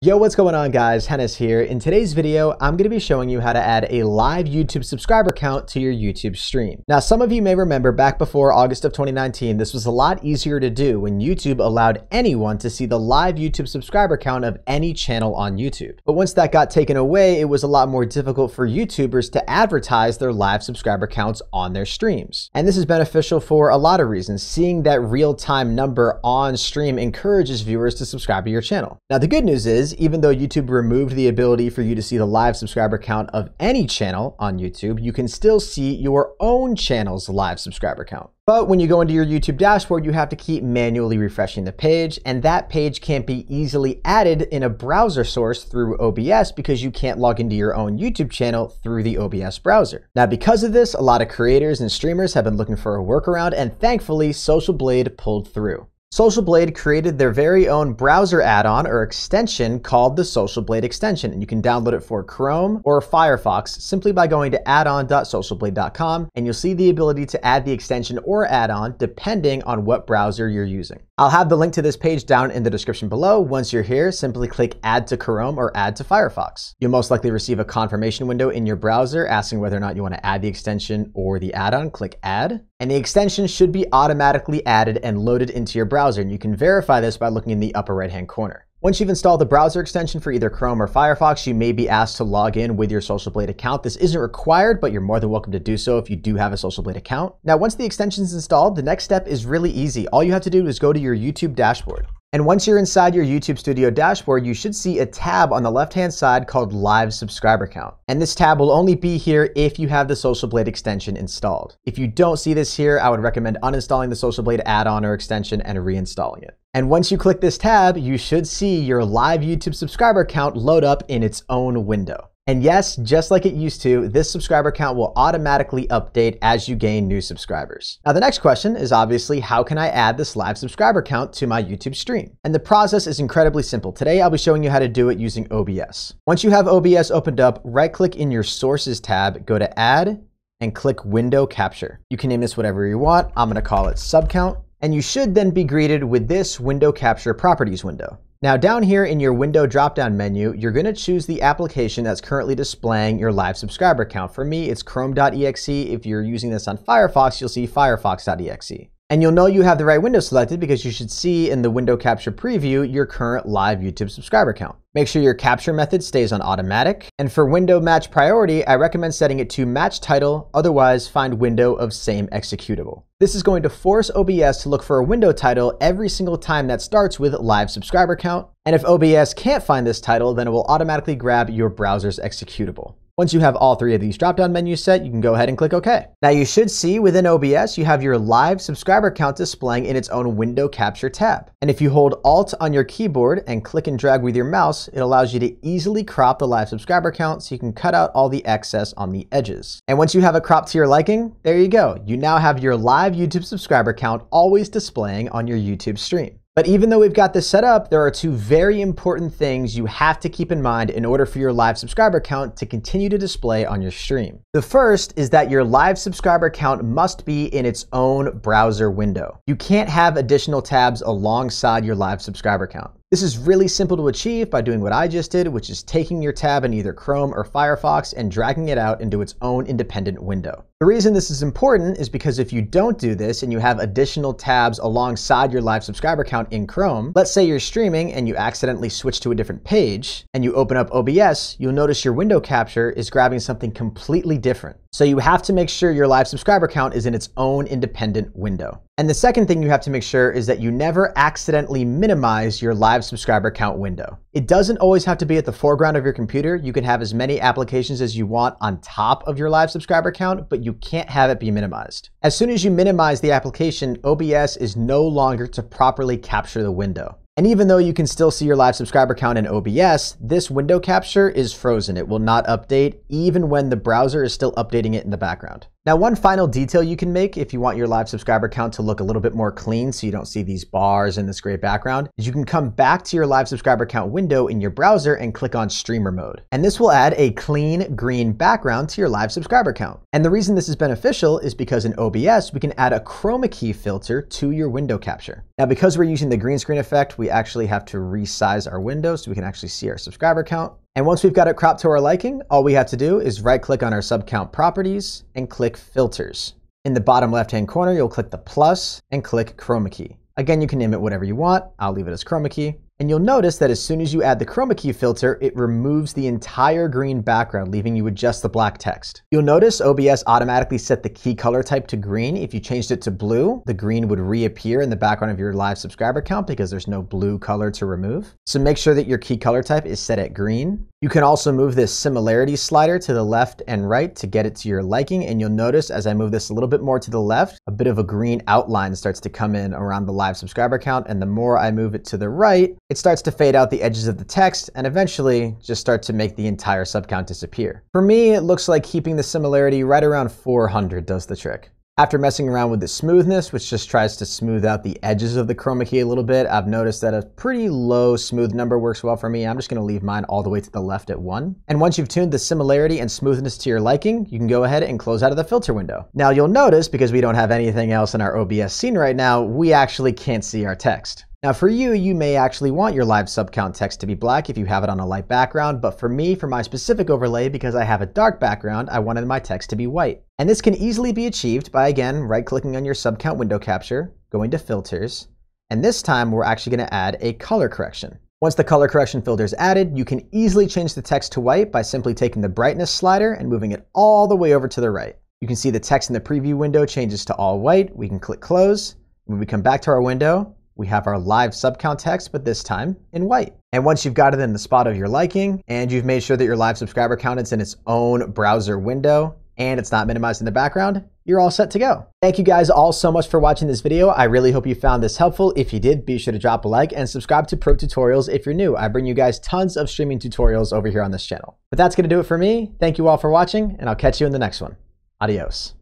Yo, what's going on guys? Hennis here. In today's video, I'm going to be showing you how to add a live YouTube subscriber count to your YouTube stream. Now, some of you may remember back before August of 2019, this was a lot easier to do when YouTube allowed anyone to see the live YouTube subscriber count of any channel on YouTube. But once that got taken away, it was a lot more difficult for YouTubers to advertise their live subscriber counts on their streams. And this is beneficial for a lot of reasons. Seeing that real-time number on stream encourages viewers to subscribe to your channel. Now, the good news is is, even though YouTube removed the ability for you to see the live subscriber count of any channel on YouTube, you can still see your own channel's live subscriber count. But when you go into your YouTube dashboard, you have to keep manually refreshing the page, and that page can't be easily added in a browser source through OBS because you can't log into your own YouTube channel through the OBS browser. Now, because of this, a lot of creators and streamers have been looking for a workaround, and thankfully, Social Blade pulled through. Social Blade created their very own browser add-on or extension called the Social Blade extension, and you can download it for Chrome or Firefox simply by going to addon.socialblade.com, and you'll see the ability to add the extension or add-on depending on what browser you're using. I'll have the link to this page down in the description below. Once you're here, simply click Add to Chrome or Add to Firefox. You'll most likely receive a confirmation window in your browser asking whether or not you want to add the extension or the add-on. Click Add. And the extension should be automatically added and loaded into your browser, and you can verify this by looking in the upper right-hand corner. Once you've installed the browser extension for either Chrome or Firefox, you may be asked to log in with your Social Blade account. This isn't required, but you're more than welcome to do so if you do have a Social Blade account. Now, once the extension is installed, the next step is really easy. All you have to do is go to your YouTube dashboard. And once you're inside your YouTube Studio dashboard, you should see a tab on the left-hand side called Live Subscriber Count. And this tab will only be here if you have the Social Blade extension installed. If you don't see this here, I would recommend uninstalling the Social Blade add-on or extension and reinstalling it. And once you click this tab, you should see your live YouTube subscriber count load up in its own window. And yes, just like it used to, this subscriber count will automatically update as you gain new subscribers. Now, the next question is obviously, how can I add this live subscriber count to my YouTube stream? And the process is incredibly simple. Today, I'll be showing you how to do it using OBS. Once you have OBS opened up, right click in your sources tab, go to add and click window capture. You can name this whatever you want. I'm gonna call it sub count and you should then be greeted with this Window Capture Properties window. Now down here in your window drop-down menu, you're gonna choose the application that's currently displaying your live subscriber count. For me, it's chrome.exe. If you're using this on Firefox, you'll see firefox.exe. And you'll know you have the right window selected because you should see in the window capture preview your current live YouTube subscriber count. Make sure your capture method stays on automatic. And for window match priority, I recommend setting it to match title, otherwise find window of same executable. This is going to force OBS to look for a window title every single time that starts with live subscriber count. And if OBS can't find this title, then it will automatically grab your browser's executable. Once you have all three of these drop-down menus set, you can go ahead and click OK. Now you should see within OBS, you have your live subscriber count displaying in its own window capture tab. And if you hold Alt on your keyboard and click and drag with your mouse, it allows you to easily crop the live subscriber count so you can cut out all the excess on the edges. And once you have it cropped to your liking, there you go. You now have your live YouTube subscriber count always displaying on your YouTube stream. But even though we've got this set up, there are two very important things you have to keep in mind in order for your live subscriber count to continue to display on your stream. The first is that your live subscriber count must be in its own browser window. You can't have additional tabs alongside your live subscriber count. This is really simple to achieve by doing what I just did, which is taking your tab in either Chrome or Firefox and dragging it out into its own independent window. The reason this is important is because if you don't do this and you have additional tabs alongside your live subscriber count in Chrome, let's say you're streaming and you accidentally switch to a different page and you open up OBS, you'll notice your window capture is grabbing something completely different. So you have to make sure your live subscriber count is in its own independent window. And the second thing you have to make sure is that you never accidentally minimize your live subscriber count window. It doesn't always have to be at the foreground of your computer. You can have as many applications as you want on top of your live subscriber count, but you can't have it be minimized. As soon as you minimize the application, OBS is no longer to properly capture the window. And even though you can still see your live subscriber count in OBS, this window capture is frozen. It will not update even when the browser is still updating it in the background. Now, one final detail you can make if you want your live subscriber count to look a little bit more clean so you don't see these bars and this gray background is you can come back to your live subscriber count window in your browser and click on streamer mode. And this will add a clean green background to your live subscriber count. And the reason this is beneficial is because in OBS, we can add a chroma key filter to your window capture. Now, because we're using the green screen effect, we actually have to resize our window so we can actually see our subscriber count. And once we've got it cropped to our liking, all we have to do is right click on our sub count properties and click filters. In the bottom left hand corner, you'll click the plus and click chroma key. Again, you can name it whatever you want. I'll leave it as chroma key. And you'll notice that as soon as you add the chroma key filter, it removes the entire green background, leaving you with just the black text. You'll notice OBS automatically set the key color type to green. If you changed it to blue, the green would reappear in the background of your live subscriber count because there's no blue color to remove. So make sure that your key color type is set at green. You can also move this similarity slider to the left and right to get it to your liking. And you'll notice as I move this a little bit more to the left, a bit of a green outline starts to come in around the live subscriber count. And the more I move it to the right, it starts to fade out the edges of the text and eventually just start to make the entire sub count disappear. For me, it looks like keeping the similarity right around 400 does the trick. After messing around with the smoothness, which just tries to smooth out the edges of the chroma key a little bit, I've noticed that a pretty low smooth number works well for me. I'm just gonna leave mine all the way to the left at one. And once you've tuned the similarity and smoothness to your liking, you can go ahead and close out of the filter window. Now you'll notice, because we don't have anything else in our OBS scene right now, we actually can't see our text. Now for you, you may actually want your live subcount text to be black if you have it on a light background, but for me, for my specific overlay, because I have a dark background, I wanted my text to be white. And this can easily be achieved by, again, right-clicking on your subcount window capture, going to filters, and this time we're actually gonna add a color correction. Once the color correction filter is added, you can easily change the text to white by simply taking the brightness slider and moving it all the way over to the right. You can see the text in the preview window changes to all white. We can click close. When we come back to our window, we have our live subcount text, but this time in white. And once you've got it in the spot of your liking, and you've made sure that your live subscriber count is in its own browser window, and it's not minimized in the background, you're all set to go. Thank you guys all so much for watching this video. I really hope you found this helpful. If you did, be sure to drop a like and subscribe to Pro Tutorials if you're new. I bring you guys tons of streaming tutorials over here on this channel. But that's gonna do it for me. Thank you all for watching, and I'll catch you in the next one. Adios.